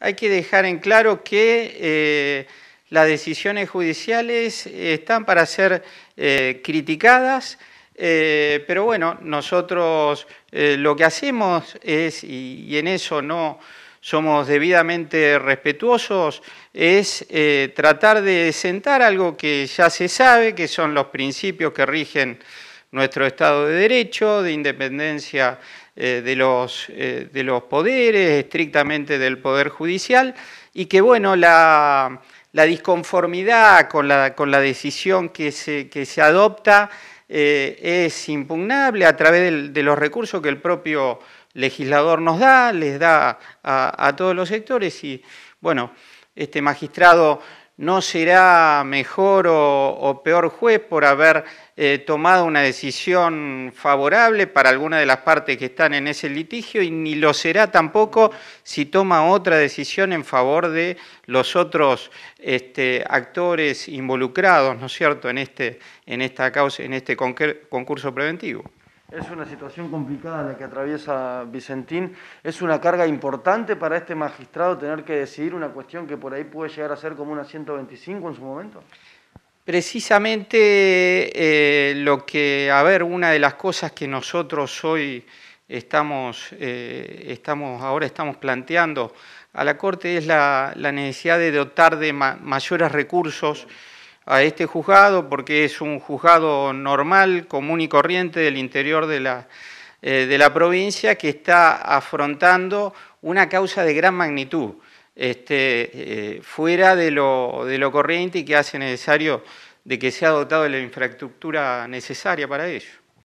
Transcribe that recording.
hay que dejar en claro que eh, las decisiones judiciales están para ser eh, criticadas, eh, pero bueno, nosotros lo que hacemos es, y, en eso no somos debidamente respetuosos, es tratar de sentar algo que ya se sabe, que son los principios que rigen nuestro Estado de Derecho, de independencia eh, eh, de, los, poderes, estrictamente del Poder Judicial, y que bueno, la, disconformidad con la, decisión que se, adopta eh, es impugnable a través de los recursos que el propio legislador nos da, les da a todos los sectores y bueno, este magistrado no será mejor o, peor juez por haber eh, tomado una decisión favorable para alguna de las partes que están en ese litigio y ni lo será tampoco si toma otra decisión en favor de los otros este, actores involucrados, ¿no es cierto?, en este, en esta causa, en este concurso preventivo. Es una situación complicada la que atraviesa Vicentín. Es una carga importante para este magistrado tener que decidir una cuestión que por ahí puede llegar a ser como una 125 en su momento. Precisamente eh, lo que, a ver, una de las cosas que nosotros hoy estamos, eh, estamos ahora estamos planteando a la Corte es la, necesidad de dotar de mayores recursos a este juzgado porque es un juzgado normal, común y corriente del interior de la, eh, de la provincia que está afrontando una causa de gran magnitud, este, eh, fuera de lo, de lo corriente y que hace necesario de que sea dotado de la infraestructura necesaria para ello.